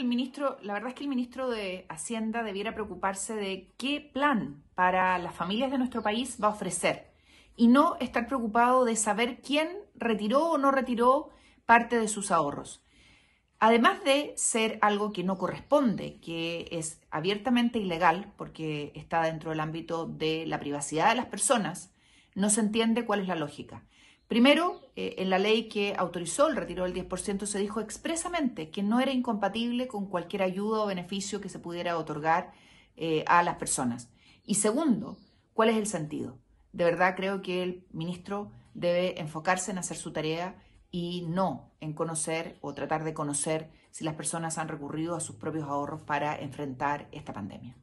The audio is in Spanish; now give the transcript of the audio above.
el ministro, la verdad es que el ministro de Hacienda debiera preocuparse de qué plan para las familias de nuestro país va a ofrecer y no estar preocupado de saber quién retiró o no retiró parte de sus ahorros. Además de ser algo que no corresponde, que es abiertamente ilegal porque está dentro del ámbito de la privacidad de las personas, no se entiende cuál es la lógica. Primero, eh, en la ley que autorizó el retiro del 10% se dijo expresamente que no era incompatible con cualquier ayuda o beneficio que se pudiera otorgar eh, a las personas. Y segundo, ¿cuál es el sentido? De verdad creo que el ministro debe enfocarse en hacer su tarea y no en conocer o tratar de conocer si las personas han recurrido a sus propios ahorros para enfrentar esta pandemia.